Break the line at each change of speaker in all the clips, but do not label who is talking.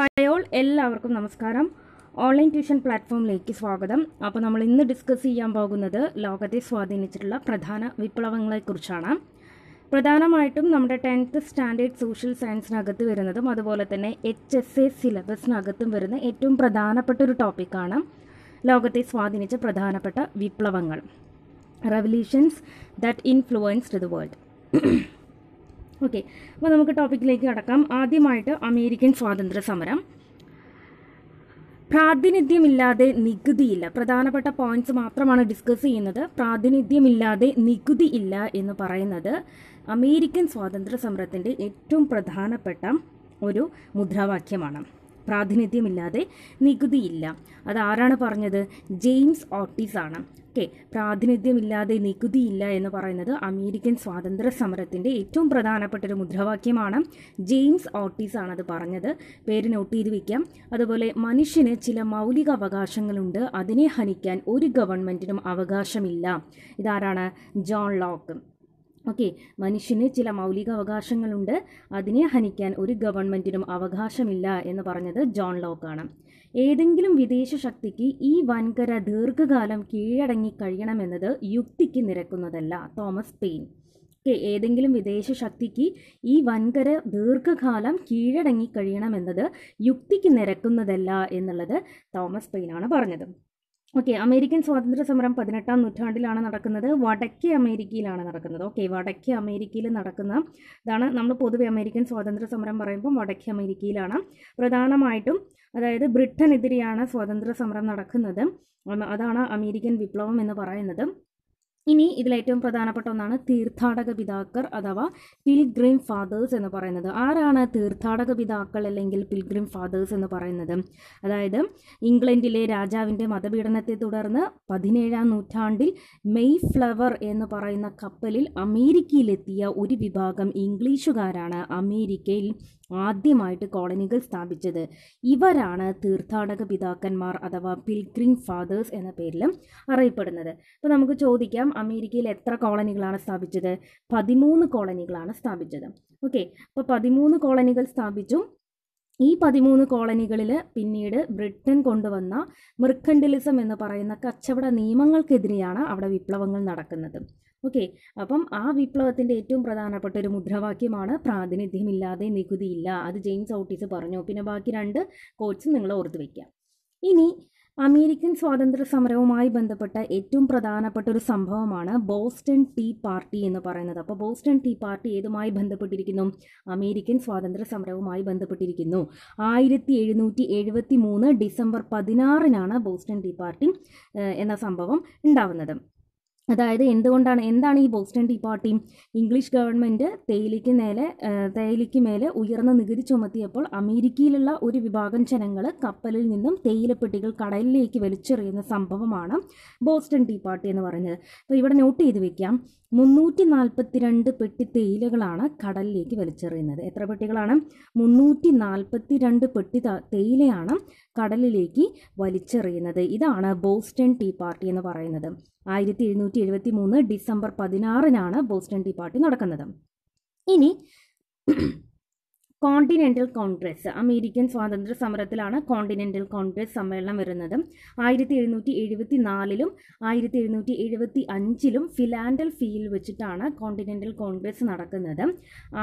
ഹയോൾ എല്ലാവർക്കും നമസ്കാരം online tuition പ്ലാറ്റ്ഫോമിലേക്ക് സ്വാഗതം അപ്പോൾ നമ്മൾ ഇന്ന് ഡിസ്കസ് ചെയ്യാൻ പോകുന്നത് ലോകത്തെ സ്വാധീനിച്ചിട്ടുള്ള പ്രധാന വിപ്ലവങ്ങളെക്കുറിച്ചാണ് പ്രധാനമായിട്ടും നമ്മുടെ ടെൻത്ത് സ്റ്റാൻഡേർഡ് സോഷ്യൽ സയൻസിനകത്ത് വരുന്നതും അതുപോലെ തന്നെ എച്ച് എസ് എ സിലബസിനകത്തും വരുന്ന ഏറ്റവും പ്രധാനപ്പെട്ട ഒരു ടോപ്പിക്കാണ് ലോകത്തെ സ്വാധീനിച്ച പ്രധാനപ്പെട്ട വിപ്ലവങ്ങൾ revolutions that influenced the world okay അപ്പോൾ നമുക്ക് ടോപ്പിക്കിലേക്ക് കടക്കാം ആദ്യമായിട്ട് അമേരിക്കൻ സ്വാതന്ത്ര്യ സമരം പ്രാതിനിധ്യമില്ലാതെ നികുതിയില്ല പ്രധാനപ്പെട്ട പോയിന്റ്സ് മാത്രമാണ് ഡിസ്കസ് ചെയ്യുന്നത് പ്രാതിനിധ്യമില്ലാതെ നികുതി ഇല്ല എന്ന് പറയുന്നത് അമേരിക്കൻ സ്വാതന്ത്ര്യ സമരത്തിൻ്റെ ഏറ്റവും പ്രധാനപ്പെട്ട ഒരു മുദ്രാവാക്യമാണ് പ്രാതിനിധ്യമില്ലാതെ നികുതിയില്ല അതാരാണ് പറഞ്ഞത് ജെയിംസ് ഓട്ടീസ് ആണ് ഓക്കെ പ്രാതിനിധ്യമില്ലാതെ നികുതിയില്ല എന്ന് പറയുന്നത് അമേരിക്കൻ സ്വാതന്ത്ര്യ സമരത്തിൻ്റെ ഏറ്റവും പ്രധാനപ്പെട്ട ഒരു മുദ്രാവാക്യമാണ് ജെയിംസ് ഓട്ടീസ് ആണത് പറഞ്ഞത് പേര് നോട്ട് ചെയ്ത് വയ്ക്കാം അതുപോലെ മനുഷ്യന് ചില മൗലിക അവകാശങ്ങളുണ്ട് അതിനെ ഹനിക്കാൻ ഒരു ഗവൺമെൻറ്റിനും അവകാശമില്ല ഇതാരാണ് ജോൺ ലോക്ക് ഓക്കെ മനുഷ്യന് ചില മൗലിക അവകാശങ്ങളുണ്ട് അതിനെ ഹനിക്കാൻ ഒരു ഗവൺമെൻറ്റിനും അവകാശമില്ല എന്ന് പറഞ്ഞത് ജോൺ ലോക്കാണ് ഏതെങ്കിലും വിദേശ ശക്തിക്ക് ഈ വൻകര ദീർഘകാലം കീഴടങ്ങി കഴിയണമെന്നത് യുക്തിക്ക് നിരക്കുന്നതല്ല തോമസ് പെയിൻ ഓക്കെ ഏതെങ്കിലും വിദേശ ശക്തിക്ക് ഈ വൻകര ദീർഘകാലം കീഴടങ്ങി കഴിയണമെന്നത് യുക്തിക്ക് നിരക്കുന്നതല്ല എന്നുള്ളത് തോമസ് പെയിനാണ് പറഞ്ഞത് ഓക്കെ അമേരിക്കൻ സ്വാതന്ത്ര്യ സമരം പതിനെട്ടാം നൂറ്റാണ്ടിലാണ് നടക്കുന്നത് വടക്കേ അമേരിക്കയിലാണ് നടക്കുന്നത് ഓക്കെ വടക്കേ അമേരിക്കയിൽ നടക്കുന്ന ഇതാണ് നമ്മൾ പൊതുവെ അമേരിക്കൻ സ്വാതന്ത്ര്യ സമരം പറയുമ്പോൾ വടക്കേ അമേരിക്കയിലാണ് പ്രധാനമായിട്ടും അതായത് ബ്രിട്ടനെതിരെയാണ് സ്വാതന്ത്ര്യ സമരം നടക്കുന്നത് അതാണ് അമേരിക്കൻ വിപ്ലവം എന്ന് പറയുന്നത് ഇനി ഏറ്റവും പ്രധാനപ്പെട്ട ഒന്നാണ് തീർത്ഥാടക പിതാക്കർ അഥവാ പിൽഗ്രിം ഫാദേഴ്സ് എന്ന് പറയുന്നത് ആരാണ് തീർത്ഥാടക പിതാക്കൾ അല്ലെങ്കിൽ പിൽഗ്രിം ഫാദേഴ്സ് എന്ന് പറയുന്നത് അതായത് ഇംഗ്ലണ്ടിലെ രാജാവിൻ്റെ മതപീഡനത്തെ തുടർന്ന് പതിനേഴാം നൂറ്റാണ്ടിൽ മെയ് ഫ്ലവർ എന്ന് പറയുന്ന കപ്പലിൽ അമേരിക്കയിലെത്തിയ ഒരു വിഭാഗം ഇംഗ്ലീഷുകാരാണ് അമേരിക്കയിൽ ആദ്യമായിട്ട് കോളനികൾ സ്ഥാപിച്ചത് ഇവരാണ് തീർത്ഥാടക പിതാക്കന്മാർ അഥവാ പിൽഗ്രിം ഫാദേഴ്സ് എന്ന പേരിലും അറിയപ്പെടുന്നത് അപ്പോൾ നമുക്ക് ചോദിക്കാം അമേരിക്കയിൽ എത്ര കോളനികളാണ് സ്ഥാപിച്ചത് പതിമൂന്ന് കോളനികളാണ് സ്ഥാപിച്ചത് ഓക്കെ അപ്പോൾ പതിമൂന്ന് കോളനികൾ സ്ഥാപിച്ചു ഈ പതിമൂന്ന് കോളനികളിൽ പിന്നീട് ബ്രിട്ടൻ കൊണ്ടുവന്ന മെർക്കൻഡലിസം എന്ന് പറയുന്ന കച്ചവട നിയമങ്ങൾക്കെതിരെയാണ് അവിടെ വിപ്ലവങ്ങൾ നടക്കുന്നത് ഓക്കെ അപ്പം ആ വിപ്ലവത്തിൻ്റെ ഏറ്റവും പ്രധാനപ്പെട്ട ഒരു മുദ്രാവാക്യമാണ് പ്രാതിനിധ്യമില്ലാതെ നികുതിയില്ല അത് ജെയിംസ് ഔട്ടീസ് പറഞ്ഞു പിന്നെ ബാക്കി രണ്ട് കോച്ചും നിങ്ങൾ ഓർത്ത് വയ്ക്കാം ഇനി അമേരിക്കൻ സ്വാതന്ത്ര്യ സമരവുമായി ബന്ധപ്പെട്ട ഏറ്റവും പ്രധാനപ്പെട്ട ഒരു സംഭവമാണ് ബോസ്റ്റൺ ടീ പാർട്ടി എന്ന് പറയുന്നത് അപ്പോൾ ബോസ്റ്റൺ ടീ പാർട്ടി ഏതുമായി ബന്ധപ്പെട്ടിരിക്കുന്നു അമേരിക്കൻ സ്വാതന്ത്ര്യ സമരവുമായി ബന്ധപ്പെട്ടിരിക്കുന്നു ആയിരത്തി എഴുന്നൂറ്റി എഴുപത്തി മൂന്ന് ഡിസംബർ പതിനാറിനാണ് ബോസ്റ്റൺ ടീ പാർട്ടി എന്ന സംഭവം ഉണ്ടാവുന്നത് അതായത് എന്തുകൊണ്ടാണ് എന്താണ് ഈ Boston tea party English government തേയിലയ്ക്ക് മേലെ തേയിലയ്ക്ക് മേലെ ഉയർന്ന നികുതി ചുമത്തിയപ്പോൾ അമേരിക്കയിലുള്ള ഒരു വിഭാഗം ജനങ്ങൾ കപ്പലിൽ നിന്നും തേയിലപ്പെട്ടികൾ കടലിലേക്ക് വലിച്ചെറിയുന്ന സംഭവമാണ് ബോസ്റ്റൺ ടീ പാർട്ടി എന്ന് പറഞ്ഞത് അപ്പോൾ ഇവിടെ നോട്ട് ചെയ്ത് വെക്കാം മുന്നൂറ്റി നാൽപ്പത്തിരണ്ട് പെട്ടി തേയിലകളാണ് കടലിലേക്ക് വലിച്ചെറിയുന്നത് എത്ര പെട്ടികളാണ് മുന്നൂറ്റി നാൽപ്പത്തി രണ്ട് പെട്ടി തേയിലയാണ് കടലിലേക്ക് വലിച്ചെറിയുന്നത് ഇതാണ് ബോസ്റ്റൺ ടീ പാർട്ടി എന്ന് പറയുന്നത് ആയിരത്തി എഴുന്നൂറ്റി എഴുപത്തി മൂന്ന് ഡിസംബർ പതിനാറിനാണ് ബോസ്റ്റൺ ടീ പാർട്ടി നടക്കുന്നത് ഇനി കോണ്ടിനെൻ്റൽ കോൺഗ്രസ് അമേരിക്കൻ സ്വാതന്ത്ര്യ സമരത്തിലാണ് കോണ്ടിനെൻ്റൽ കോൺഗ്രസ് സമ്മേളനം വരുന്നത് ആയിരത്തി എഴുന്നൂറ്റി എഴുപത്തി നാലിലും ആയിരത്തി എഴുന്നൂറ്റി എഴുപത്തി അഞ്ചിലും ഫിലാൻഡൽ ഫീൽ വെച്ചിട്ടാണ് കോണ്ടിനെൻ്റൽ കോൺഗ്രസ് നടക്കുന്നത്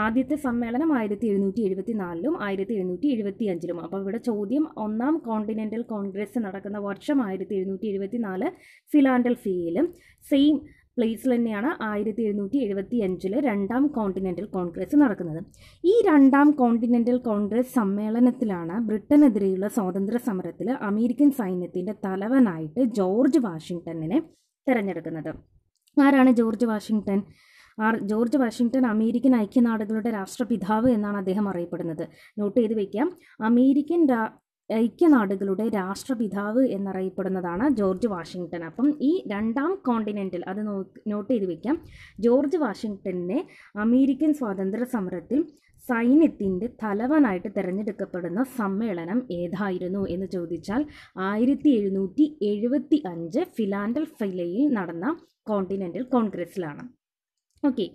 ആദ്യത്തെ സമ്മേളനം ആയിരത്തി എഴുന്നൂറ്റി എഴുപത്തി നാലിലും ആയിരത്തി എഴുന്നൂറ്റി എഴുപത്തി അഞ്ചിലും അപ്പോൾ ഇവിടെ ചോദ്യം ഒന്നാം കോണ്ടിനെൻ്റൽ കോൺഗ്രസ് നടക്കുന്ന വർഷം ആയിരത്തി എഴുന്നൂറ്റി എഴുപത്തി നാല് ഫിലാൻഡൽ ഫീയിലും സെയിം പ്ലേസിൽ തന്നെയാണ് ആയിരത്തി എഴുന്നൂറ്റി എഴുപത്തി അഞ്ചിലെ രണ്ടാം കോണ്ടിനെൻ്റൽ കോൺഗ്രസ് നടക്കുന്നത് ഈ രണ്ടാം കോണ്ടിനെൻ്റൽ കോൺഗ്രസ് സമ്മേളനത്തിലാണ് ബ്രിട്ടനെതിരെയുള്ള സ്വാതന്ത്ര്യ സമരത്തിൽ അമേരിക്കൻ സൈന്യത്തിൻ്റെ തലവനായിട്ട് ജോർജ് വാഷിങ്ടണിനെ തിരഞ്ഞെടുക്കുന്നത് ആരാണ് ജോർജ് വാഷിങ്ടൺ ആർ ജോർജ് വാഷിങ്ടൺ അമേരിക്കൻ ഐക്യനാടുകളുടെ രാഷ്ട്രപിതാവ് എന്നാണ് അദ്ദേഹം അറിയപ്പെടുന്നത് നോട്ട് ചെയ്ത് വയ്ക്കാം അമേരിക്കൻ ഐക്യനാടുകളുടെ രാഷ്ട്രപിതാവ് എന്നറിയപ്പെടുന്നതാണ് ജോർജ് വാഷിങ്ടൺ അപ്പം ഈ രണ്ടാം കോണ്ടിനെൻറ്റിൽ അത് നോട്ട് ചെയ്ത് വെക്കാം ജോർജ് വാഷിങ്ടണിനെ അമേരിക്കൻ സ്വാതന്ത്ര്യ സമരത്തിൽ സൈന്യത്തിൻ്റെ തലവനായിട്ട് തിരഞ്ഞെടുക്കപ്പെടുന്ന സമ്മേളനം ഏതായിരുന്നു എന്ന് ചോദിച്ചാൽ ആയിരത്തി എഴുന്നൂറ്റി എഴുപത്തി അഞ്ച് ഫിലാൻഡൽ നടന്ന കോണ്ടിനെൻ്റൽ കോൺഗ്രസിലാണ് ഓക്കെ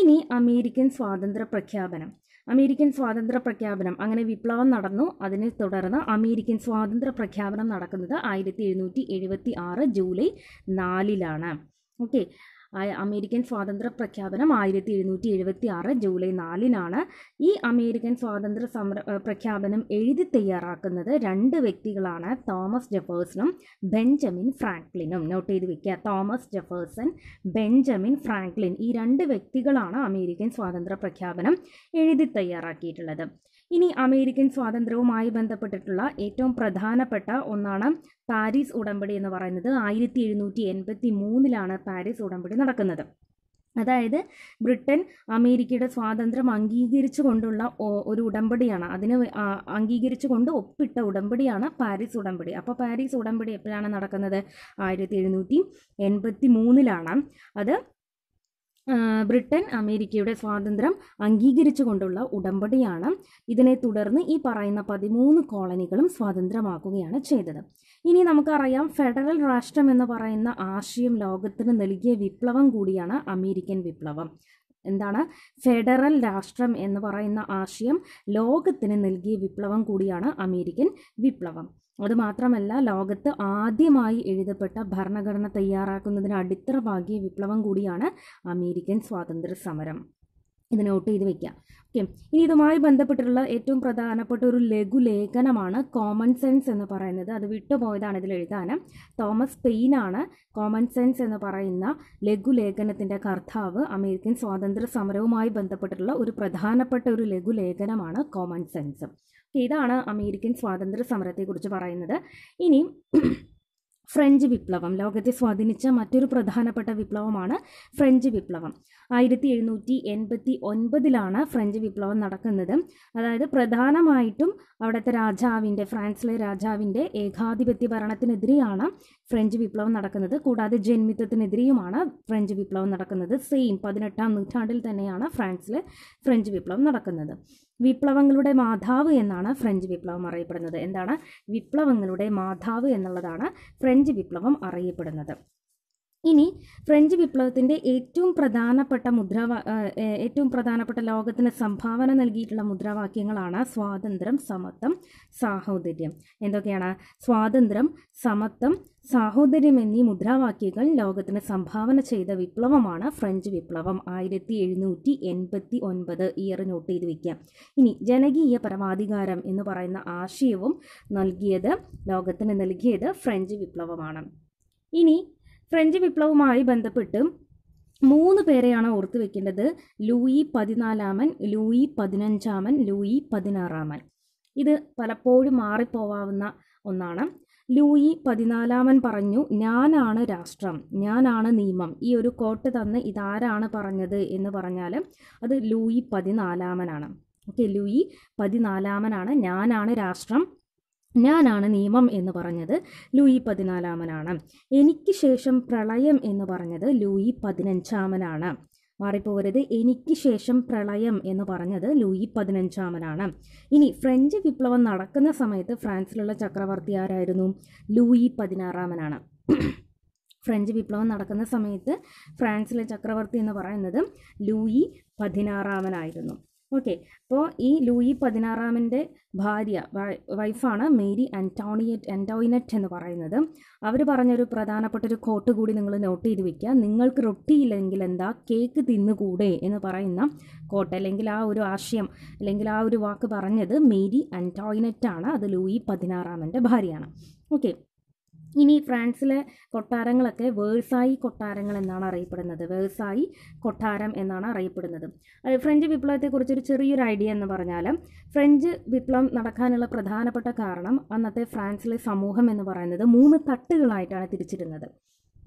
ഇനി അമേരിക്കൻ സ്വാതന്ത്ര്യ പ്രഖ്യാപനം അമേരിക്കൻ സ്വാതന്ത്ര്യ പ്രഖ്യാപനം അങ്ങനെ വിപ്ലവം നടന്നു അതിനെ തുടർന്ന് അമേരിക്കൻ സ്വാതന്ത്ര്യ പ്രഖ്യാപനം നടക്കുന്നത് ആയിരത്തി എഴുന്നൂറ്റി എഴുപത്തി ആറ് ജൂലൈ നാലിലാണ് ഓക്കെ അമേരിക്കൻ സ്വാതന്ത്ര്യ പ്രഖ്യാപനം ആയിരത്തി എഴുന്നൂറ്റി എഴുപത്തി ആറ് ജൂലൈ നാലിനാണ് ഈ അമേരിക്കൻ സ്വാതന്ത്ര്യ സമര പ്രഖ്യാപനം എഴുതി തയ്യാറാക്കുന്നത് രണ്ട് വ്യക്തികളാണ് തോമസ് ജെഫേഴ്സണും ബെഞ്ചമിൻ ഫ്രാങ്ക്ലിനും നോട്ട് ചെയ്ത് വെക്കുക തോമസ് ജെഫേഴ്സൺ ബെഞ്ചമിൻ ഫ്രാങ്ക്ലിൻ ഈ രണ്ട് വ്യക്തികളാണ് അമേരിക്കൻ സ്വാതന്ത്ര്യ പ്രഖ്യാപനം എഴുതി തയ്യാറാക്കിയിട്ടുള്ളത് ഇനി അമേരിക്കൻ സ്വാതന്ത്ര്യവുമായി ബന്ധപ്പെട്ടിട്ടുള്ള ഏറ്റവും പ്രധാനപ്പെട്ട ഒന്നാണ് പാരീസ് ഉടമ്പടി എന്ന് പറയുന്നത് ആയിരത്തി എഴുന്നൂറ്റി എൺപത്തി മൂന്നിലാണ് പാരീസ് ഉടമ്പടി നടക്കുന്നത് അതായത് ബ്രിട്ടൻ അമേരിക്കയുടെ സ്വാതന്ത്ര്യം അംഗീകരിച്ചു കൊണ്ടുള്ള ഒരു ഉടമ്പടിയാണ് അതിന് അംഗീകരിച്ചു കൊണ്ട് ഒപ്പിട്ട ഉടമ്പടിയാണ് പാരീസ് ഉടമ്പടി അപ്പോൾ പാരീസ് ഉടമ്പടി എപ്പോഴാണ് നടക്കുന്നത് ആയിരത്തി എഴുന്നൂറ്റി എൺപത്തി മൂന്നിലാണ് അത് ബ്രിട്ടൻ അമേരിക്കയുടെ സ്വാതന്ത്ര്യം അംഗീകരിച്ചുകൊണ്ടുള്ള ഉടമ്പടിയാണ് ഇതിനെ തുടർന്ന് ഈ പറയുന്ന പതിമൂന്ന് കോളനികളും സ്വാതന്ത്ര്യമാക്കുകയാണ് ചെയ്തത് ഇനി നമുക്കറിയാം ഫെഡറൽ രാഷ്ട്രം എന്ന് പറയുന്ന ആശയം ലോകത്തിന് നൽകിയ വിപ്ലവം കൂടിയാണ് അമേരിക്കൻ വിപ്ലവം എന്താണ് ഫെഡറൽ രാഷ്ട്രം എന്ന് പറയുന്ന ആശയം ലോകത്തിന് നൽകിയ വിപ്ലവം കൂടിയാണ് അമേരിക്കൻ വിപ്ലവം അതുമാത്രമല്ല ലോകത്ത് ആദ്യമായി എഴുതപ്പെട്ട ഭരണഘടന തയ്യാറാക്കുന്നതിന് അടിത്തറ പാകിയ വിപ്ലവം കൂടിയാണ് അമേരിക്കൻ സ്വാതന്ത്ര്യ സമരം ഇത് നോട്ട് ചെയ്ത് വെക്കാം ഓക്കെ ഇനി ഇതുമായി ബന്ധപ്പെട്ടിട്ടുള്ള ഏറ്റവും പ്രധാനപ്പെട്ട ഒരു ലഘുലേഖനമാണ് കോമൺ സെൻസ് എന്ന് പറയുന്നത് അത് വിട്ടുപോയതാണ് ഇതിൽ എഴുതാനും തോമസ് പെയിനാണ് കോമൺ സെൻസ് എന്ന് പറയുന്ന ലഘുലേഖനത്തിൻ്റെ കർത്താവ് അമേരിക്കൻ സ്വാതന്ത്ര്യ സമരവുമായി ബന്ധപ്പെട്ടിട്ടുള്ള ഒരു പ്രധാനപ്പെട്ട ഒരു ലഘുലേഖനമാണ് കോമൺ സെൻസ് ഇതാണ് അമേരിക്കൻ സ്വാതന്ത്ര്യ സമരത്തെക്കുറിച്ച് പറയുന്നത് ഇനി ഫ്രഞ്ച് വിപ്ലവം ലോകത്തെ സ്വാധീനിച്ച മറ്റൊരു പ്രധാനപ്പെട്ട വിപ്ലവമാണ് ഫ്രഞ്ച് വിപ്ലവം ആയിരത്തി എഴുന്നൂറ്റി എൺപത്തി ഒൻപതിലാണ് ഫ്രഞ്ച് വിപ്ലവം നടക്കുന്നത് അതായത് പ്രധാനമായിട്ടും അവിടുത്തെ രാജാവിൻ്റെ ഫ്രാൻസിലെ രാജാവിൻ്റെ ഏകാധിപത്യ ഭരണത്തിനെതിരെയാണ് ഫ്രഞ്ച് വിപ്ലവം നടക്കുന്നത് കൂടാതെ ജന്മിത്വത്തിനെതിരെയുമാണ് ഫ്രഞ്ച് വിപ്ലവം നടക്കുന്നത് സെയിം പതിനെട്ടാം നൂറ്റാണ്ടിൽ തന്നെയാണ് ഫ്രാൻസിൽ ഫ്രഞ്ച് വിപ്ലവം നടക്കുന്നത് വിപ്ലവങ്ങളുടെ മാതാവ് എന്നാണ് ഫ്രഞ്ച് വിപ്ലവം അറിയപ്പെടുന്നത് എന്താണ് വിപ്ലവങ്ങളുടെ മാതാവ് എന്നുള്ളതാണ് ഫ്രഞ്ച് വിപ്ലവം അറിയപ്പെടുന്നത് ഇനി ഫ്രഞ്ച് വിപ്ലവത്തിൻ്റെ ഏറ്റവും പ്രധാനപ്പെട്ട മുദ്രാവാ ഏറ്റവും പ്രധാനപ്പെട്ട ലോകത്തിന് സംഭാവന നൽകിയിട്ടുള്ള മുദ്രാവാക്യങ്ങളാണ് സ്വാതന്ത്ര്യം സമത്വം സാഹോദര്യം എന്തൊക്കെയാണ് സ്വാതന്ത്ര്യം സമത്വം സാഹോദര്യം എന്നീ മുദ്രാവാക്യങ്ങൾ ലോകത്തിന് സംഭാവന ചെയ്ത വിപ്ലവമാണ് ഫ്രഞ്ച് വിപ്ലവം ആയിരത്തി എഴുന്നൂറ്റി എൺപത്തി ഒൻപത് ഇയർ നോട്ട് ചെയ്ത് വയ്ക്കുക ഇനി ജനകീയ പരമാധികാരം എന്ന് പറയുന്ന ആശയവും നൽകിയത് ലോകത്തിന് നൽകിയത് ഫ്രഞ്ച് വിപ്ലവമാണ് ഇനി ഫ്രഞ്ച് വിപ്ലവവുമായി ബന്ധപ്പെട്ട് മൂന്ന് പേരെയാണ് ഓർത്ത് വെക്കേണ്ടത് ലൂയി പതിനാലാമൻ ലൂയി പതിനഞ്ചാമൻ ലൂയി പതിനാറാമൻ ഇത് പലപ്പോഴും മാറിപ്പോവാവുന്ന ഒന്നാണ് ലൂയി പതിനാലാമൻ പറഞ്ഞു ഞാനാണ് രാഷ്ട്രം ഞാനാണ് നിയമം ഈ ഒരു കോട്ട് തന്ന് ഇതാരാണ് പറഞ്ഞത് എന്ന് പറഞ്ഞാൽ അത് ലൂയി പതിനാലാമനാണ് ഓക്കെ ലൂയി പതിനാലാമനാണ് ഞാനാണ് രാഷ്ട്രം ഞാനാണ് നിയമം എന്ന് പറഞ്ഞത് ലൂയി പതിനാലാമനാണ് എനിക്ക് ശേഷം പ്രളയം എന്ന് പറഞ്ഞത് ലൂയി പതിനഞ്ചാമനാണ് മാറിപ്പോരുത് എനിക്ക് ശേഷം പ്രളയം എന്ന് പറഞ്ഞത് ലൂയി പതിനഞ്ചാമനാണ് ഇനി ഫ്രഞ്ച് വിപ്ലവം നടക്കുന്ന സമയത്ത് ഫ്രാൻസിലുള്ള ചക്രവർത്തി ആരായിരുന്നു ലൂയി പതിനാറാമനാണ് ഫ്രഞ്ച് വിപ്ലവം നടക്കുന്ന സമയത്ത് ഫ്രാൻസിലെ ചക്രവർത്തി എന്ന് പറയുന്നത് ലൂയി പതിനാറാമനായിരുന്നു ഓക്കെ അപ്പോൾ ഈ ലൂയി പതിനാറാമൻ്റെ ഭാര്യ വൈഫാണ് മേരി ആൻറ്റോണിയറ്റ് ആൻറ്റോയിനറ്റ് എന്ന് പറയുന്നത് അവർ പറഞ്ഞൊരു പ്രധാനപ്പെട്ടൊരു ഒരു കോട്ട് കൂടി നിങ്ങൾ നോട്ട് ചെയ്ത് വെക്കുക നിങ്ങൾക്ക് റൊട്ടിയില്ലെങ്കിൽ എന്താ കേക്ക് തിന്നുകൂടെ എന്ന് പറയുന്ന കോട്ട് അല്ലെങ്കിൽ ആ ഒരു ആശയം അല്ലെങ്കിൽ ആ ഒരു വാക്ക് പറഞ്ഞത് മേരി ആണ് അത് ലൂയി പതിനാറാമൻ്റെ ഭാര്യയാണ് ഓക്കെ ഇനി ഫ്രാൻസിലെ കൊട്ടാരങ്ങളൊക്കെ വേഴ്സായി കൊട്ടാരങ്ങൾ എന്നാണ് അറിയപ്പെടുന്നത് വേഴ്സായി കൊട്ടാരം എന്നാണ് അറിയപ്പെടുന്നത് ഫ്രഞ്ച് വിപ്ലവത്തെക്കുറിച്ചൊരു ചെറിയൊരു ഐഡിയ എന്ന് പറഞ്ഞാൽ ഫ്രഞ്ച് വിപ്ലവം നടക്കാനുള്ള പ്രധാനപ്പെട്ട കാരണം അന്നത്തെ ഫ്രാൻസിലെ സമൂഹം എന്ന് പറയുന്നത് മൂന്ന് തട്ടുകളായിട്ടാണ് തിരിച്ചിരുന്നത്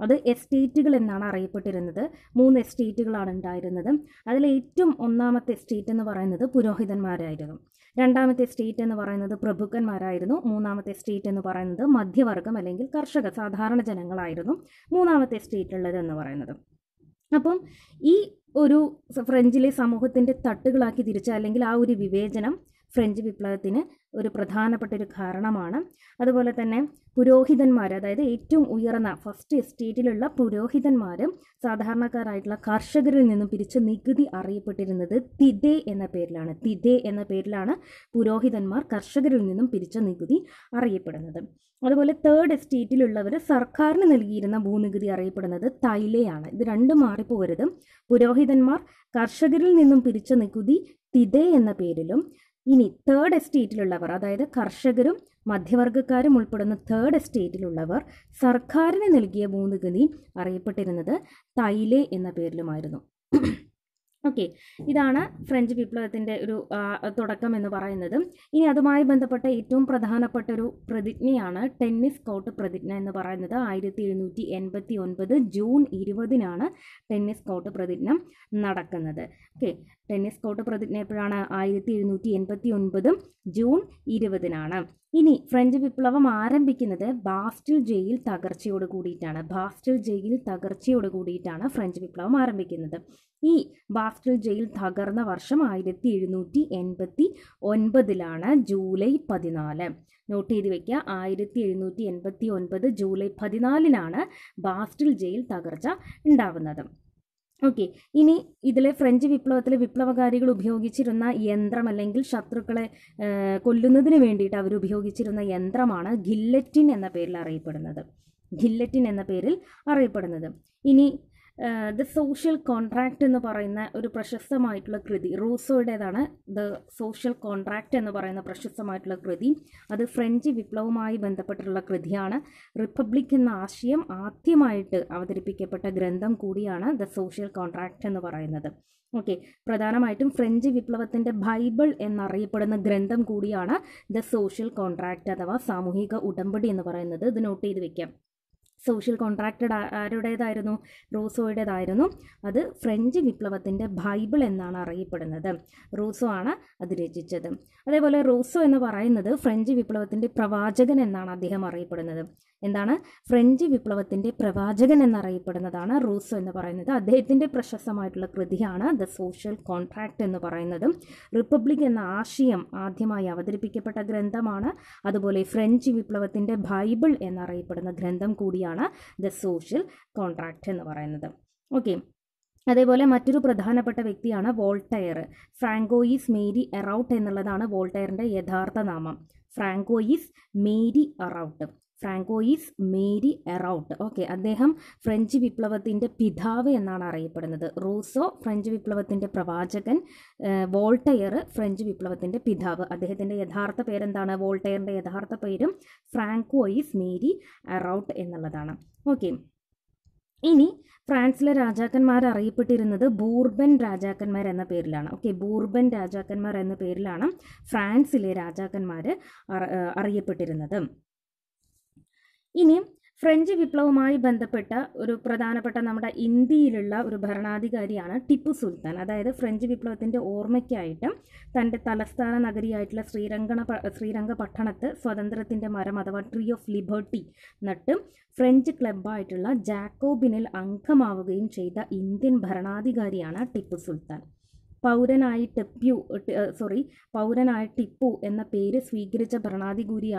അത് എസ്റ്റേറ്റുകൾ എന്നാണ് അറിയപ്പെട്ടിരുന്നത് മൂന്ന് എസ്റ്റേറ്റുകളാണ് ഉണ്ടായിരുന്നത് അതിലേറ്റവും ഏറ്റവും ഒന്നാമത്തെ എസ്റ്റേറ്റ് എന്ന് പറയുന്നത് പുരോഹിതന്മാരായിരുന്നു രണ്ടാമത്തെ സ്റ്റേറ്റ് എന്ന് പറയുന്നത് പ്രഭുക്കന്മാരായിരുന്നു മൂന്നാമത്തെ സ്റ്റേറ്റ് എന്ന് പറയുന്നത് മധ്യവർഗം അല്ലെങ്കിൽ കർഷക സാധാരണ ജനങ്ങളായിരുന്നു മൂന്നാമത്തെ ഉള്ളത് എന്ന് പറയുന്നത് അപ്പം ഈ ഒരു ഫ്രഞ്ചിലെ സമൂഹത്തിൻ്റെ തട്ടുകളാക്കി തിരിച്ച അല്ലെങ്കിൽ ആ ഒരു വിവേചനം ഫ്രഞ്ച് വിപ്ലവത്തിന് ഒരു പ്രധാനപ്പെട്ട ഒരു കാരണമാണ് അതുപോലെ തന്നെ പുരോഹിതന്മാർ അതായത് ഏറ്റവും ഉയർന്ന ഫസ്റ്റ് എസ്റ്റേറ്റിലുള്ള പുരോഹിതന്മാരും സാധാരണക്കാരായിട്ടുള്ള കർഷകരിൽ നിന്നും പിരിച്ച നികുതി അറിയപ്പെട്ടിരുന്നത് തിദേ എന്ന പേരിലാണ് തിദേ എന്ന പേരിലാണ് പുരോഹിതന്മാർ കർഷകരിൽ നിന്നും പിരിച്ച നികുതി അറിയപ്പെടുന്നത് അതുപോലെ തേർഡ് എസ്റ്റേറ്റിലുള്ളവർ സർക്കാരിന് നൽകിയിരുന്ന ഭൂനികുതി അറിയപ്പെടുന്നത് തൈലയാണ് ഇത് രണ്ടും മാറിപ്പോകരുത് പുരോഹിതന്മാർ കർഷകരിൽ നിന്നും പിരിച്ച നികുതി തിദേ എന്ന പേരിലും ഇനി തേർഡ് എസ്റ്റേറ്റിലുള്ളവർ അതായത് കർഷകരും മധ്യവർഗക്കാരും ഉൾപ്പെടുന്ന തേർഡ് എസ്റ്റേറ്റിലുള്ളവർ സർക്കാരിന് നൽകിയ ഭൂനികുതി അറിയപ്പെട്ടിരുന്നത് തൈലെ എന്ന പേരിലുമായിരുന്നു ഓക്കെ ഇതാണ് ഫ്രഞ്ച് വിപ്ലവത്തിൻ്റെ ഒരു തുടക്കം എന്ന് പറയുന്നത് ഇനി അതുമായി ബന്ധപ്പെട്ട ഏറ്റവും പ്രധാനപ്പെട്ട ഒരു പ്രതിജ്ഞയാണ് ടെന്നിസ് കോർട്ട് പ്രതിജ്ഞ എന്ന് പറയുന്നത് ആയിരത്തി എഴുന്നൂറ്റി എൺപത്തി ഒൻപത് ജൂൺ ഇരുപതിനാണ് ടെന്നിസ് കോർട്ട് പ്രതിജ്ഞ നടക്കുന്നത് ഓക്കെ ടെന്നിസ് കോർട്ട് പ്രതിജ്ഞ എപ്പോഴാണ് ആയിരത്തി എഴുന്നൂറ്റി എൺപത്തി ഒൻപത് ജൂൺ ഇരുപതിനാണ് ഇനി ഫ്രഞ്ച് വിപ്ലവം ആരംഭിക്കുന്നത് ബാസ്റ്റിൽ ജയിൽ തകർച്ചയോട് കൂടിയിട്ടാണ് ബാസ്റ്റിൽ ജയിൽ തകർച്ചയോട് കൂടിയിട്ടാണ് ഫ്രഞ്ച് വിപ്ലവം ആരംഭിക്കുന്നത് ഈ ബാസ്റ്റിൽ ജയിൽ തകർന്ന വർഷം ആയിരത്തി എഴുന്നൂറ്റി എൺപത്തി ഒൻപതിലാണ് ജൂലൈ പതിനാല് നോട്ട് ചെയ്ത് വെക്കുക ആയിരത്തി എഴുന്നൂറ്റി എൺപത്തി ഒൻപത് ജൂലൈ പതിനാലിനാണ് ബാസ്റ്റിൽ ജയിൽ തകർച്ച ഉണ്ടാവുന്നത് ഓക്കെ ഇനി ഇതിലെ ഫ്രഞ്ച് വിപ്ലവത്തിലെ വിപ്ലവകാരികൾ ഉപയോഗിച്ചിരുന്ന യന്ത്രം അല്ലെങ്കിൽ ശത്രുക്കളെ കൊല്ലുന്നതിന് വേണ്ടിയിട്ട് അവർ ഉപയോഗിച്ചിരുന്ന യന്ത്രമാണ് ഗില്ലറ്റിൻ എന്ന പേരിൽ അറിയപ്പെടുന്നത് ഗില്ലറ്റിൻ എന്ന പേരിൽ അറിയപ്പെടുന്നത് ഇനി ദ സോഷ്യൽ കോൺട്രാക്റ്റ് എന്ന് പറയുന്ന ഒരു പ്രശസ്തമായിട്ടുള്ള കൃതി റൂസോയുടേതാണ് ദ സോഷ്യൽ കോൺട്രാക്റ്റ് എന്ന് പറയുന്ന പ്രശസ്തമായിട്ടുള്ള കൃതി അത് ഫ്രഞ്ച് വിപ്ലവവുമായി ബന്ധപ്പെട്ടിട്ടുള്ള കൃതിയാണ് റിപ്പബ്ലിക് എന്ന ആശയം ആദ്യമായിട്ട് അവതരിപ്പിക്കപ്പെട്ട ഗ്രന്ഥം കൂടിയാണ് ദ സോഷ്യൽ കോൺട്രാക്റ്റ് എന്ന് പറയുന്നത് ഓക്കെ പ്രധാനമായിട്ടും ഫ്രഞ്ച് വിപ്ലവത്തിൻ്റെ ബൈബിൾ എന്നറിയപ്പെടുന്ന ഗ്രന്ഥം കൂടിയാണ് ദ സോഷ്യൽ കോൺട്രാക്റ്റ് അഥവാ സാമൂഹിക ഉടമ്പടി എന്ന് പറയുന്നത് ഇത് നോട്ട് ചെയ്ത് വെക്കാം സോഷ്യൽ കോൺട്രാക്റ്റഡ് ആരുടേതായിരുന്നു റൂസോയുടേതായിരുന്നു അത് ഫ്രഞ്ച് വിപ്ലവത്തിൻ്റെ ബൈബിൾ എന്നാണ് അറിയപ്പെടുന്നത് റൂസോ ആണ് അത് രചിച്ചത് അതേപോലെ റൂസോ എന്ന് പറയുന്നത് ഫ്രഞ്ച് വിപ്ലവത്തിൻ്റെ പ്രവാചകൻ എന്നാണ് അദ്ദേഹം അറിയപ്പെടുന്നത് എന്താണ് ഫ്രഞ്ച് വിപ്ലവത്തിൻ്റെ പ്രവാചകൻ എന്നറിയപ്പെടുന്നതാണ് റൂസോ എന്ന് പറയുന്നത് അദ്ദേഹത്തിൻ്റെ പ്രശസ്തമായിട്ടുള്ള കൃതിയാണ് ദ സോഷ്യൽ കോൺട്രാക്റ്റ് എന്ന് പറയുന്നതും റിപ്പബ്ലിക് എന്ന ആശയം ആദ്യമായി അവതരിപ്പിക്കപ്പെട്ട ഗ്രന്ഥമാണ് അതുപോലെ ഫ്രഞ്ച് വിപ്ലവത്തിൻ്റെ ബൈബിൾ എന്നറിയപ്പെടുന്ന ഗ്രന്ഥം കൂടിയാണ് ദ സോഷ്യൽ കോൺട്രാക്റ്റ് എന്ന് പറയുന്നത് ഓക്കെ അതേപോലെ മറ്റൊരു പ്രധാനപ്പെട്ട വ്യക്തിയാണ് വോൾട്ടയർ ഫ്രാങ്കോയിസ് മേരി എറൌട്ട് എന്നുള്ളതാണ് വോൾട്ടയറിൻ്റെ യഥാർത്ഥ നാമം Francois Marie Arouet Francois Marie Arouet okay അദ്ദേഹം ഫ്രഞ്ച് വിപ്ലവത്തിൻ്റെ പിതാവ് എന്നാണ് അറിയപ്പെടുന്നത് റൂസോ ഫ്രഞ്ച് വിപ്ലവത്തിൻ്റെ പ്രവാചകൻ വോൾട്ടയർ ഫ്രഞ്ച് വിപ്ലവത്തിൻ്റെ പിതാവ് അദ്ദേഹത്തിൻ്റെ യഥാർത്ഥ പേരെന്താണ് വോൾട്ടയറിൻ്റെ യഥാർത്ഥ പേരും ഫ്രാങ്കോയിസ് മേരി എറൌട്ട് എന്നുള്ളതാണ് ഓക്കെ ഇനി ഫ്രാൻസിലെ രാജാക്കന്മാർ അറിയപ്പെട്ടിരുന്നത് ബൂർബൻ രാജാക്കന്മാർ എന്ന പേരിലാണ് ഓക്കെ ബൂർബൻ രാജാക്കന്മാർ എന്ന പേരിലാണ് ഫ്രാൻസിലെ രാജാക്കന്മാർ അറിയപ്പെട്ടിരുന്നത് ഇനിയും ഫ്രഞ്ച് വിപ്ലവവുമായി ബന്ധപ്പെട്ട ഒരു പ്രധാനപ്പെട്ട നമ്മുടെ ഇന്ത്യയിലുള്ള ഒരു ഭരണാധികാരിയാണ് ടിപ്പു സുൽത്താൻ അതായത് ഫ്രഞ്ച് വിപ്ലവത്തിൻ്റെ ഓർമ്മയ്ക്കായിട്ട് തൻ്റെ തലസ്ഥാന നഗരിയായിട്ടുള്ള ശ്രീരംഗണ ശ്രീരംഗ പട്ടണത്ത് സ്വതന്ത്രത്തിൻ്റെ മരം അഥവാ ട്രീ ഓഫ് ലിബർട്ടി നട്ട് ഫ്രഞ്ച് ക്ലബ്ബായിട്ടുള്ള ജാക്കോബിനിൽ അംഗമാവുകയും ചെയ്ത ഇന്ത്യൻ ഭരണാധികാരിയാണ് ടിപ്പു സുൽത്താൻ പൗരനായി ടെപ്യു സോറി പൗരനായ ടിപ്പു എന്ന പേര് സ്വീകരിച്ച ഭരണാധികൂരി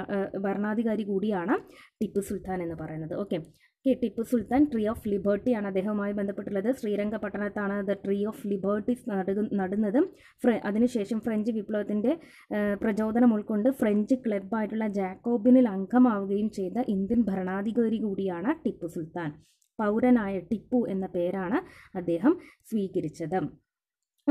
ഭരണാധികാരി കൂടിയാണ് ടിപ്പു സുൽത്താൻ എന്ന് പറയുന്നത് okay okay Tipu Sultan tree of ലിബർട്ടിയാണ് അദ്ദേഹവുമായി ബന്ധപ്പെട്ടുള്ളത് ശ്രീരംഗപട്ടണത്താണ് ദ ട്രീ ഓഫ് ലിബേർട്ടി നടു നടുന്നത് ഫ്ര അതിനുശേഷം ഫ്രഞ്ച് വിപ്ലവത്തിൻ്റെ പ്രചോദനം ഉൾക്കൊണ്ട് ഫ്രഞ്ച് ക്ലബായിട്ടുള്ള ജാക്കോബിനിൽ അംഗമാവുകയും ചെയ്ത ഇന്ത്യൻ ഭരണാധികാരി കൂടിയാണ് ടിപ്പു സുൽത്താൻ പൗരനായ ടിപ്പു എന്ന പേരാണ് അദ്ദേഹം സ്വീകരിച്ചത്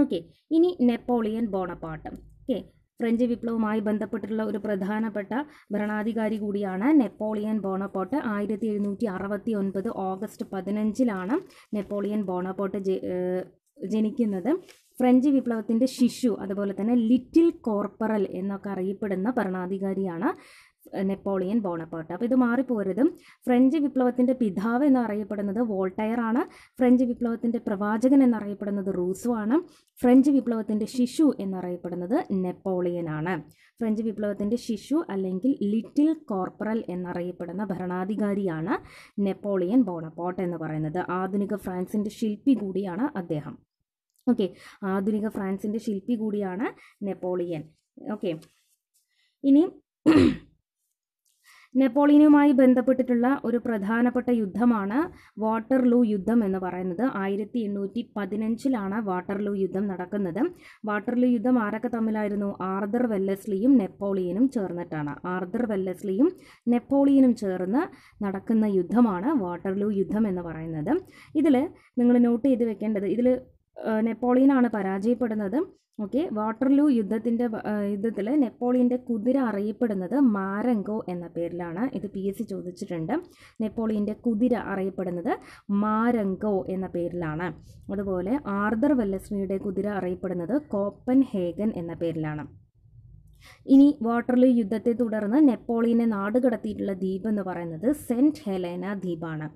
ഓക്കെ ഇനി നെപ്പോളിയൻ ബോണപ്പാട്ട് ഓക്കെ ഫ്രഞ്ച് വിപ്ലവവുമായി ബന്ധപ്പെട്ടിട്ടുള്ള ഒരു പ്രധാനപ്പെട്ട ഭരണാധികാരി കൂടിയാണ് നെപ്പോളിയൻ ബോണപ്പോട്ട് ആയിരത്തി എഴുന്നൂറ്റി അറുപത്തി ഒൻപത് ഓഗസ്റ്റ് പതിനഞ്ചിലാണ് നെപ്പോളിയൻ ബോണപ്പോട്ട് ജനിക്കുന്നത് ഫ്രഞ്ച് വിപ്ലവത്തിൻ്റെ ശിശു അതുപോലെ തന്നെ ലിറ്റിൽ കോർപ്പറൽ എന്നൊക്കെ അറിയപ്പെടുന്ന ഭരണാധികാരിയാണ് നെപ്പോളിയൻ ബോണപ്പാട്ട് അപ്പോൾ ഇത് മാറിപ്പോരുതും ഫ്രഞ്ച് വിപ്ലവത്തിൻ്റെ പിതാവ് എന്നറിയപ്പെടുന്നത് വോൾട്ടയർ ആണ് ഫ്രഞ്ച് വിപ്ലവത്തിൻ്റെ പ്രവാചകൻ എന്നറിയപ്പെടുന്നത് റൂസു ആണ് ഫ്രഞ്ച് വിപ്ലവത്തിൻ്റെ ശിശു എന്നറിയപ്പെടുന്നത് നെപ്പോളിയൻ ആണ് ഫ്രഞ്ച് വിപ്ലവത്തിൻ്റെ ശിശു അല്ലെങ്കിൽ ലിറ്റിൽ കോർപ്പറൽ എന്നറിയപ്പെടുന്ന ഭരണാധികാരിയാണ് നെപ്പോളിയൻ ബോണപ്പോട്ട് എന്ന് പറയുന്നത് ആധുനിക ഫ്രാൻസിൻ്റെ ശില്പി കൂടിയാണ് അദ്ദേഹം ഓക്കെ ആധുനിക ഫ്രാൻസിൻ്റെ ശില്പി കൂടിയാണ് നെപ്പോളിയൻ ഓക്കെ ഇനി നെപ്പോളിയനുമായി ബന്ധപ്പെട്ടിട്ടുള്ള ഒരു പ്രധാനപ്പെട്ട യുദ്ധമാണ് വാട്ടർലൂ യുദ്ധം എന്ന് പറയുന്നത് ആയിരത്തി എണ്ണൂറ്റി പതിനഞ്ചിലാണ് വാട്ടർലൂ യുദ്ധം നടക്കുന്നത് വാട്ടർലൂ യുദ്ധം ആരൊക്കെ തമ്മിലായിരുന്നു ആർദർ വെല്ലസ്ലിയും നെപ്പോളിയനും ചേർന്നിട്ടാണ് ആർദർ വെല്ലസ്ലിയും നെപ്പോളിയനും ചേർന്ന് നടക്കുന്ന യുദ്ധമാണ് വാട്ടർലൂ യുദ്ധം എന്ന് പറയുന്നത് ഇതിൽ നിങ്ങൾ നോട്ട് ചെയ്ത് വെക്കേണ്ടത് ഇതിൽ നെപ്പോളിയനാണ് പരാജയപ്പെടുന്നത് ഓക്കെ വാട്ടർലൂ യുദ്ധത്തിൻ്റെ യുദ്ധത്തിൽ നെപ്പോളിയൻ്റെ കുതിര അറിയപ്പെടുന്നത് മാരങ്കോ എന്ന പേരിലാണ് ഇത് പി എസ് സി ചോദിച്ചിട്ടുണ്ട് നെപ്പോളിയൻ്റെ കുതിര അറിയപ്പെടുന്നത് മാരങ്കോ എന്ന പേരിലാണ് അതുപോലെ ആർദർ വെല്ലസ്മിയുടെ കുതിര അറിയപ്പെടുന്നത് കോപ്പൻ ഹേഗൻ എന്ന പേരിലാണ് ഇനി വാട്ടർലൂ യുദ്ധത്തെ തുടർന്ന് നെപ്പോളിയനെ നാടുകടത്തിയിട്ടുള്ള ദ്വീപ് എന്ന് പറയുന്നത് സെൻറ്റ് ഹെലേന ദ്വീപാണ്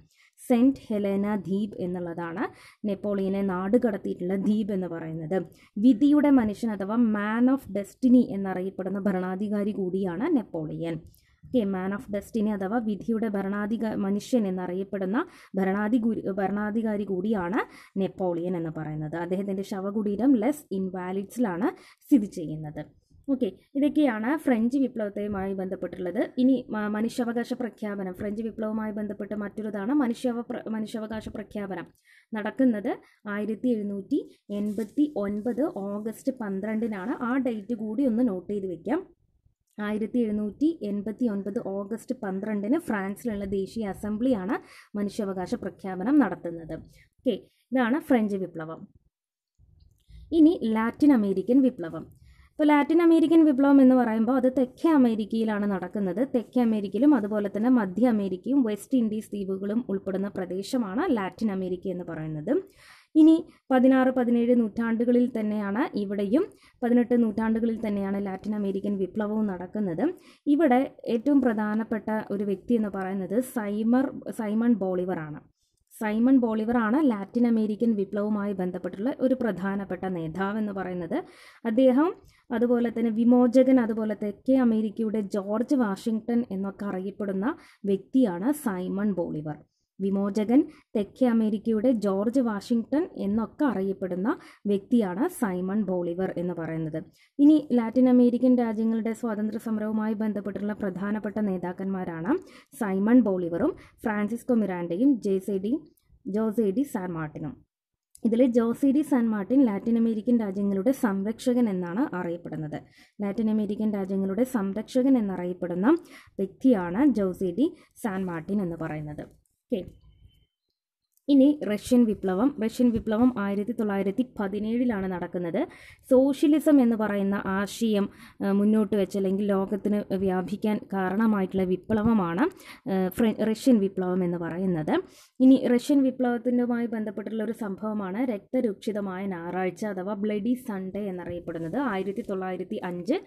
സെൻറ്റ് ഹെലേന ദ്വീപ് എന്നുള്ളതാണ് നെപ്പോളിയനെ നാടുകടത്തിയിട്ടുള്ള ദ്വീപ് എന്ന് പറയുന്നത് വിധിയുടെ മനുഷ്യൻ അഥവാ മാൻ ഓഫ് ഡെസ്റ്റിനി എന്നറിയപ്പെടുന്ന ഭരണാധികാരി കൂടിയാണ് Napoleon okay man of destiny അഥവാ വിധിയുടെ ഭരണാധിക മനുഷ്യൻ എന്നറിയപ്പെടുന്ന ഭരണാധികുരി ഭരണാധികാരി കൂടിയാണ് നെപ്പോളിയൻ എന്ന് പറയുന്നത് അദ്ദേഹത്തിൻ്റെ ശവകുടീരം ലെസ് ഇൻവാലിഡ്സിലാണ് സ്ഥിതി ചെയ്യുന്നത് ഓക്കെ ഇതൊക്കെയാണ് ഫ്രഞ്ച് വിപ്ലവത്തെയുമായി ബന്ധപ്പെട്ടുള്ളത് ഇനി മനുഷ്യാവകാശ പ്രഖ്യാപനം ഫ്രഞ്ച് വിപ്ലവവുമായി ബന്ധപ്പെട്ട് മറ്റൊരുതാണ് മനുഷ്യാവ മനുഷ്യാവകാശ പ്രഖ്യാപനം നടക്കുന്നത് ആയിരത്തി എഴുന്നൂറ്റി എൺപത്തി ഒൻപത് ഓഗസ്റ്റ് പന്ത്രണ്ടിനാണ് ആ ഡേറ്റ് കൂടി ഒന്ന് നോട്ട് ചെയ്ത് വെക്കാം ആയിരത്തി എഴുന്നൂറ്റി എൺപത്തി ഒൻപത് ഓഗസ്റ്റ് പന്ത്രണ്ടിന് ഫ്രാൻസിലുള്ള ദേശീയ അസംബ്ലിയാണ് മനുഷ്യാവകാശ പ്രഖ്യാപനം നടത്തുന്നത് ഓക്കെ ഇതാണ് ഫ്രഞ്ച് വിപ്ലവം ഇനി ലാറ്റിൻ അമേരിക്കൻ വിപ്ലവം ഇപ്പോൾ ലാറ്റിൻ അമേരിക്കൻ വിപ്ലവം എന്ന് പറയുമ്പോൾ അത് തെക്കേ അമേരിക്കയിലാണ് നടക്കുന്നത് തെക്കേ അമേരിക്കയിലും അതുപോലെ തന്നെ മധ്യ അമേരിക്കയും വെസ്റ്റ് ഇൻഡീസ് ദ്വീപുകളും ഉൾപ്പെടുന്ന പ്രദേശമാണ് ലാറ്റിൻ അമേരിക്ക എന്ന് പറയുന്നത് ഇനി പതിനാറ് പതിനേഴ് നൂറ്റാണ്ടുകളിൽ തന്നെയാണ് ഇവിടെയും പതിനെട്ട് നൂറ്റാണ്ടുകളിൽ തന്നെയാണ് ലാറ്റിൻ അമേരിക്കൻ വിപ്ലവവും നടക്കുന്നത് ഇവിടെ ഏറ്റവും പ്രധാനപ്പെട്ട ഒരു വ്യക്തി എന്ന് പറയുന്നത് സൈമർ സൈമൺ ബോളിവർ ആണ് സൈമൺ ബോളിവർ ആണ് ലാറ്റിൻ അമേരിക്കൻ വിപ്ലവവുമായി ബന്ധപ്പെട്ടുള്ള ഒരു പ്രധാനപ്പെട്ട നേതാവ് എന്ന് പറയുന്നത് അദ്ദേഹം അതുപോലെ തന്നെ വിമോചകൻ അതുപോലെ തെക്കേ അമേരിക്കയുടെ ജോർജ് വാഷിങ്ടൺ എന്നൊക്കെ അറിയപ്പെടുന്ന വ്യക്തിയാണ് സൈമൺ ബോളിവർ വിമോചകൻ തെക്കേ അമേരിക്കയുടെ ജോർജ് വാഷിങ്ടൺ എന്നൊക്കെ അറിയപ്പെടുന്ന വ്യക്തിയാണ് സൈമൺ ബോളിവർ എന്ന് പറയുന്നത് ഇനി ലാറ്റിൻ അമേരിക്കൻ രാജ്യങ്ങളുടെ സ്വാതന്ത്ര്യ സമരവുമായി ബന്ധപ്പെട്ടുള്ള പ്രധാനപ്പെട്ട നേതാക്കന്മാരാണ് സൈമൺ ബോളിവറും ഫ്രാൻസിസ്കോ മിറാൻഡയും ജെയ്സെഡി ജോസെഡി സാൻ മാർട്ടിനും ഇതിൽ Jose de San Martin Latin American രാജ്യങ്ങളുടെ സംരക്ഷകൻ എന്നാണ് അറിയപ്പെടുന്നത് ലാറ്റിൻ അമേരിക്കൻ രാജ്യങ്ങളുടെ സംരക്ഷകൻ എന്നറിയപ്പെടുന്ന വ്യക്തിയാണ് ജോസിഡി സാൻ മാർട്ടിൻ എന്ന് പറയുന്നത് Okay ഇനി റഷ്യൻ വിപ്ലവം റഷ്യൻ വിപ്ലവം ആയിരത്തി തൊള്ളായിരത്തി പതിനേഴിലാണ് നടക്കുന്നത് സോഷ്യലിസം എന്ന് പറയുന്ന ആശയം മുന്നോട്ട് വെച്ച് അല്ലെങ്കിൽ ലോകത്തിന് വ്യാപിക്കാൻ കാരണമായിട്ടുള്ള വിപ്ലവമാണ് റഷ്യൻ വിപ്ലവം എന്ന് പറയുന്നത് ഇനി റഷ്യൻ വിപ്ലവത്തിനുമായി ബന്ധപ്പെട്ടുള്ള ഒരു സംഭവമാണ് രക്തരൂക്ഷിതമായ ഞായറാഴ്ച അഥവാ ബ്ലഡി സൺഡേ എന്നറിയപ്പെടുന്നത് ആയിരത്തി തൊള്ളായിരത്തി അഞ്ച്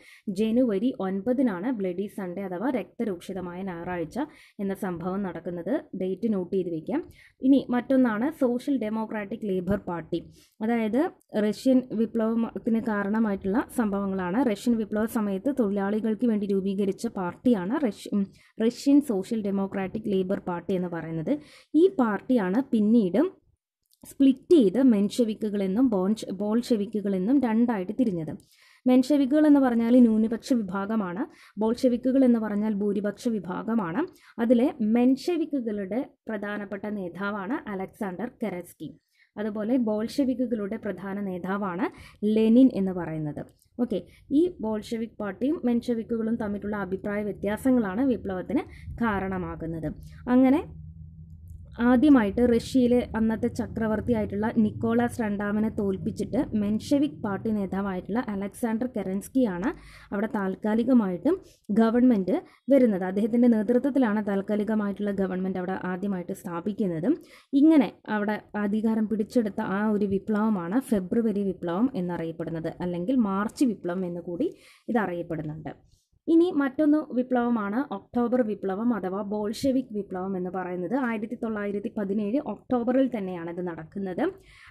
ജനുവരി ഒൻപതിനാണ് ബ്ലഡി സൺഡേ അഥവാ രക്തരൂക്ഷിതമായ ഞായറാഴ്ച എന്ന സംഭവം നടക്കുന്നത് ഡേറ്റ് നോട്ട് ചെയ്ത് വയ്ക്കാം ഇനി മറ്റ് മറ്റൊന്നാണ് സോഷ്യൽ ഡെമോക്രാറ്റിക് ലേബർ പാർട്ടി അതായത് റഷ്യൻ വിപ്ലവത്തിന് കാരണമായിട്ടുള്ള സംഭവങ്ങളാണ് റഷ്യൻ വിപ്ലവ സമയത്ത് തൊഴിലാളികൾക്ക് വേണ്ടി രൂപീകരിച്ച പാർട്ടിയാണ് Russian Russian social democratic labour party എന്ന് പറയുന്നത് ഈ പാർട്ടിയാണ് പിന്നീടും സ്പ്ലിറ്റ് ചെയ്ത് മെൻഷവിക്കുകളെന്നും ബോൺഷ് ബോൾഷെവിക്കുകളെന്നും രണ്ടായിട്ട് തിരിഞ്ഞത് മെൻഷവിക്കുകൾ എന്ന് പറഞ്ഞാൽ ന്യൂനപക്ഷ വിഭാഗമാണ് ബോൾഷെവിക്കുകൾ എന്ന് പറഞ്ഞാൽ ഭൂരിപക്ഷ വിഭാഗമാണ് അതിലെ മെൻഷവിക്കുകളുടെ പ്രധാനപ്പെട്ട നേതാവാണ് അലക്സാണ്ടർ കെറസ്കി അതുപോലെ ബോൾഷെവിക്കുകളുടെ പ്രധാന നേതാവാണ് ലെനിൻ എന്ന് പറയുന്നത് ഓക്കെ ഈ ബോൾഷെവിക് പാർട്ടിയും മെൻഷവിക്കുകളും തമ്മിലുള്ള അഭിപ്രായ വ്യത്യാസങ്ങളാണ് വിപ്ലവത്തിന് കാരണമാകുന്നത് അങ്ങനെ ആദ്യമായിട്ട് റഷ്യയിലെ അന്നത്തെ ചക്രവർത്തിയായിട്ടുള്ള നിക്കോളാസ് രണ്ടാമനെ തോൽപ്പിച്ചിട്ട് മെൻഷെവിക് പാർട്ടി നേതാവായിട്ടുള്ള അലക്സാണ്ടർ കെറൻസ്കിയാണ് അവിടെ താൽക്കാലികമായിട്ടും ഗവൺമെൻറ് വരുന്നത് അദ്ദേഹത്തിൻ്റെ നേതൃത്വത്തിലാണ് താൽക്കാലികമായിട്ടുള്ള ഗവൺമെൻറ് അവിടെ ആദ്യമായിട്ട് സ്ഥാപിക്കുന്നതും ഇങ്ങനെ അവിടെ അധികാരം പിടിച്ചെടുത്ത ആ ഒരു വിപ്ലവമാണ് ഫെബ്രുവരി വിപ്ലവം എന്നറിയപ്പെടുന്നത് അല്ലെങ്കിൽ മാർച്ച് വിപ്ലവം എന്ന് കൂടി ഇത് അറിയപ്പെടുന്നുണ്ട് ഇനി മറ്റൊന്ന് വിപ്ലവമാണ് ഒക്ടോബർ വിപ്ലവം അഥവാ ബോൾഷെവിക് വിപ്ലവം എന്ന് പറയുന്നത് ആയിരത്തി തൊള്ളായിരത്തി പതിനേഴ് ഒക്ടോബറിൽ തന്നെയാണ് ഇത് നടക്കുന്നത്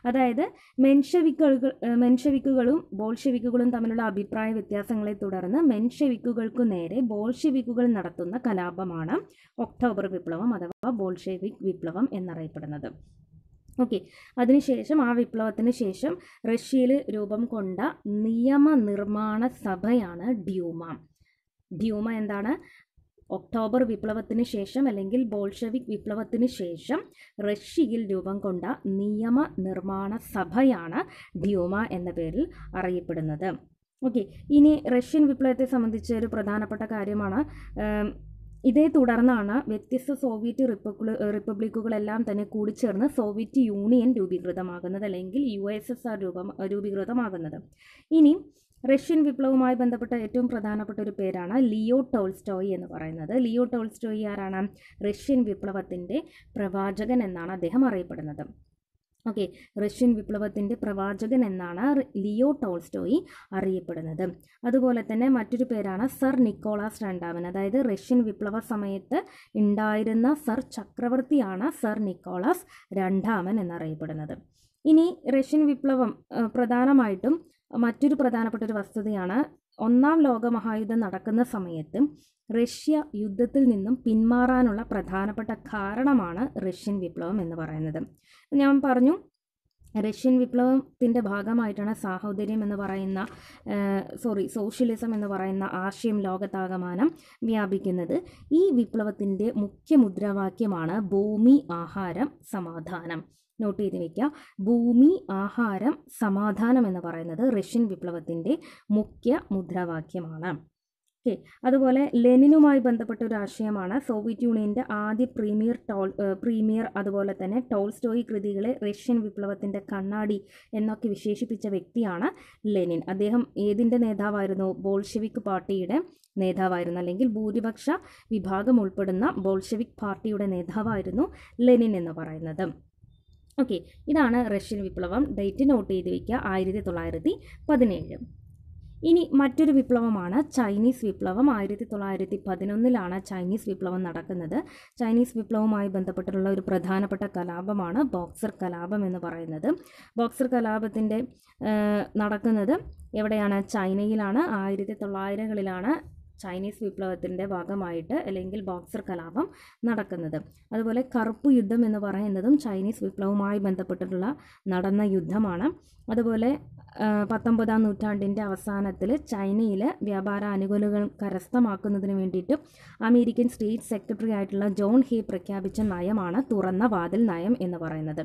അതായത് മെൻഷവിക്കുകൾ മെൻഷവിക്കുകളും ബോൾഷെവിക്കുകളും തമ്മിലുള്ള അഭിപ്രായ വ്യത്യാസങ്ങളെ തുടർന്ന് മെൻഷെവിക്കുകൾക്കു നേരെ ബോൾഷെവിക്കുകൾ നടത്തുന്ന കലാപമാണ് ഒക്ടോബർ വിപ്ലവം അഥവാ ബോൾഷെവിക് വിപ്ലവം എന്നറിയപ്പെടുന്നത് ഓക്കെ അതിനുശേഷം ആ വിപ്ലവത്തിന് ശേഷം റഷ്യയിൽ രൂപം കൊണ്ട നിയമനിർമ്മാണ സഭയാണ് ഡ്യൂമ ഡ്യൂമ എന്താണ് ഒക്ടോബർ വിപ്ലവത്തിന് ശേഷം അല്ലെങ്കിൽ ബോൾഷെവിക് വിപ്ലവത്തിന് ശേഷം റഷ്യയിൽ രൂപം കൊണ്ട നിയമ നിർമ്മാണ സഭയാണ് ഡ്യൂമ എന്ന പേരിൽ അറിയപ്പെടുന്നത് ഓക്കെ ഇനി റഷ്യൻ വിപ്ലവത്തെ സംബന്ധിച്ച ഒരു പ്രധാനപ്പെട്ട കാര്യമാണ് ഇതേ തുടർന്നാണ് വ്യത്യസ്ത സോവിയറ്റ് റിപ്പബ്ലി റിപ്പബ്ലിക്കുകളെല്ലാം തന്നെ കൂടിച്ചേർന്ന് സോവിയറ്റ് യൂണിയൻ രൂപീകൃതമാകുന്നത് അല്ലെങ്കിൽ യു എസ് എസ് ആർ രൂപം രൂപീകൃതമാകുന്നത് ഇനി റഷ്യൻ വിപ്ലവവുമായി ബന്ധപ്പെട്ട ഏറ്റവും പ്രധാനപ്പെട്ട ഒരു പേരാണ് ലിയോ ടോൾസ്റ്റോയി എന്ന് പറയുന്നത് ലിയോ ടോൾസ്റ്റോയി ആരാണ് റഷ്യൻ വിപ്ലവത്തിൻ്റെ പ്രവാചകൻ എന്നാണ് അദ്ദേഹം അറിയപ്പെടുന്നത് ഓക്കെ റഷ്യൻ വിപ്ലവത്തിൻ്റെ പ്രവാചകൻ എന്നാണ് ലിയോ ടോൾസ്റ്റോയി അറിയപ്പെടുന്നത് അതുപോലെ തന്നെ മറ്റൊരു പേരാണ് സർ നിക്കോളാസ് രണ്ടാമൻ അതായത് റഷ്യൻ വിപ്ലവ സമയത്ത് ഉണ്ടായിരുന്ന സർ ചക്രവർത്തിയാണ് സർ നിക്കോളാസ് രണ്ടാമൻ എന്നറിയപ്പെടുന്നത് ഇനി റഷ്യൻ വിപ്ലവം പ്രധാനമായിട്ടും മറ്റൊരു പ്രധാനപ്പെട്ട ഒരു വസ്തുതയാണ് ഒന്നാം ലോക മഹായുദ്ധം നടക്കുന്ന സമയത്ത് റഷ്യ യുദ്ധത്തിൽ നിന്നും പിന്മാറാനുള്ള പ്രധാനപ്പെട്ട കാരണമാണ് റഷ്യൻ വിപ്ലവം എന്ന് പറയുന്നത് ഞാൻ പറഞ്ഞു റഷ്യൻ വിപ്ലവത്തിൻ്റെ ഭാഗമായിട്ടാണ് സാഹോദര്യം എന്ന് പറയുന്ന സോറി സോഷ്യലിസം എന്ന് പറയുന്ന ആശയം ലോകത്താകമാനം വ്യാപിക്കുന്നത് ഈ വിപ്ലവത്തിൻ്റെ മുഖ്യ മുദ്രാവാക്യമാണ് ഭൂമി ആഹാരം സമാധാനം നോട്ട് ചെയ്ത് വയ്ക്കുക ഭൂമി ആഹാരം സമാധാനം എന്ന് പറയുന്നത് റഷ്യൻ വിപ്ലവത്തിൻ്റെ മുഖ്യ മുദ്രാവാക്യമാണ് ഓക്കെ അതുപോലെ ലെനിനുമായി ബന്ധപ്പെട്ട ഒരു ആശയമാണ് സോവിയറ്റ് യൂണിയൻ്റെ ആദ്യ പ്രീമിയർ ടോൾ പ്രീമിയർ അതുപോലെ തന്നെ ടോൾസ്റ്റോയി കൃതികളെ റഷ്യൻ വിപ്ലവത്തിൻ്റെ കണ്ണാടി എന്നൊക്കെ വിശേഷിപ്പിച്ച വ്യക്തിയാണ് ലെനിൻ അദ്ദേഹം ഏതിൻ്റെ നേതാവായിരുന്നു ബോൾഷെവിക് പാർട്ടിയുടെ നേതാവായിരുന്നു അല്ലെങ്കിൽ ഭൂരിപക്ഷ വിഭാഗം ഉൾപ്പെടുന്ന ബോൾഷെവിക് പാർട്ടിയുടെ നേതാവായിരുന്നു ലെനിൻ എന്ന് പറയുന്നത് ഓക്കെ ഇതാണ് റഷ്യൻ വിപ്ലവം ഡേറ്റ് നോട്ട് ചെയ്ത് വയ്ക്കുക ആയിരത്തി തൊള്ളായിരത്തി പതിനേഴ് ഇനി മറ്റൊരു വിപ്ലവമാണ് ചൈനീസ് വിപ്ലവം ആയിരത്തി തൊള്ളായിരത്തി പതിനൊന്നിലാണ് ചൈനീസ് വിപ്ലവം നടക്കുന്നത് ചൈനീസ് വിപ്ലവവുമായി ബന്ധപ്പെട്ടിട്ടുള്ള ഒരു പ്രധാനപ്പെട്ട കലാപമാണ് ബോക്സർ കലാപം എന്ന് പറയുന്നത് ബോക്സർ കലാപത്തിൻ്റെ നടക്കുന്നത് എവിടെയാണ് ചൈനയിലാണ് ആയിരത്തി തൊള്ളായിരങ്ങളിലാണ് ചൈനീസ് വിപ്ലവത്തിൻ്റെ ഭാഗമായിട്ട് അല്ലെങ്കിൽ ബോക്സർ കലാപം നടക്കുന്നത് അതുപോലെ കറുപ്പ് യുദ്ധം എന്ന് പറയുന്നതും ചൈനീസ് വിപ്ലവവുമായി ബന്ധപ്പെട്ടിട്ടുള്ള നടന്ന യുദ്ധമാണ് അതുപോലെ പത്തൊമ്പതാം നൂറ്റാണ്ടിൻ്റെ അവസാനത്തിൽ ചൈനയിൽ വ്യാപാര ആനുകൂലുകൾ കരസ്ഥമാക്കുന്നതിന് വേണ്ടിയിട്ട് അമേരിക്കൻ സ്റ്റേറ്റ് സെക്രട്ടറി ആയിട്ടുള്ള ജോൺ ഹേ പ്രഖ്യാപിച്ച നയമാണ് തുറന്ന വാതിൽ നയം എന്ന് പറയുന്നത്